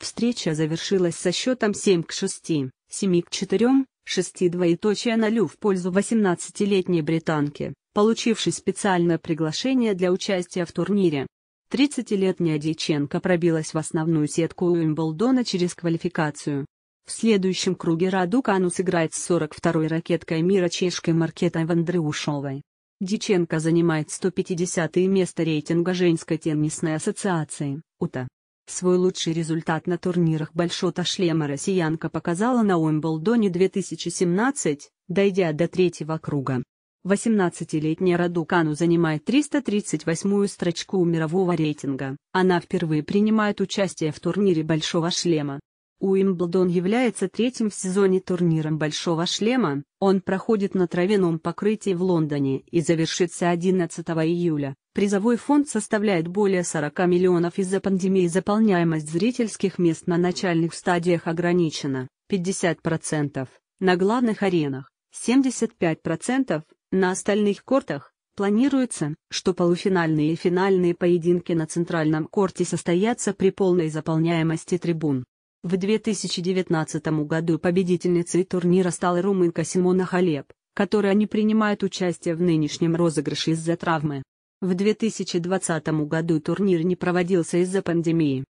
Встреча завершилась со счетом 7 к 6, 7 к 4, 6 двоеточие на лю в пользу 18-летней британки, получившей специальное приглашение для участия в турнире. 30-летняя Дьяченко пробилась в основную сетку Уимблдона через квалификацию. В следующем круге Раду Кану сыграет с 42-й ракеткой мира чешкой Маркетой Вандреушовой. Диченко занимает 150 е место рейтинга Женской теннисной ассоциации, УТА. Свой лучший результат на турнирах Большого Шлема россиянка показала на Уимблдоне 2017, дойдя до третьего круга. 18-летняя Радукану занимает 338-ю строчку мирового рейтинга. Она впервые принимает участие в турнире Большого Шлема. Уимблдон является третьим в сезоне турниром Большого Шлема, он проходит на травяном покрытии в Лондоне и завершится 11 июля. Призовой фонд составляет более 40 миллионов из-за пандемии заполняемость зрительских мест на начальных стадиях ограничена, 50%, на главных аренах, 75%, на остальных кортах, Планируется, что полуфинальные и финальные поединки на центральном корте состоятся при полной заполняемости трибун. В 2019 году победительницей турнира стала румынка Симона Халеп, которая не принимает участие в нынешнем розыгрыше из-за травмы. В 2020 году турнир не проводился из-за пандемии.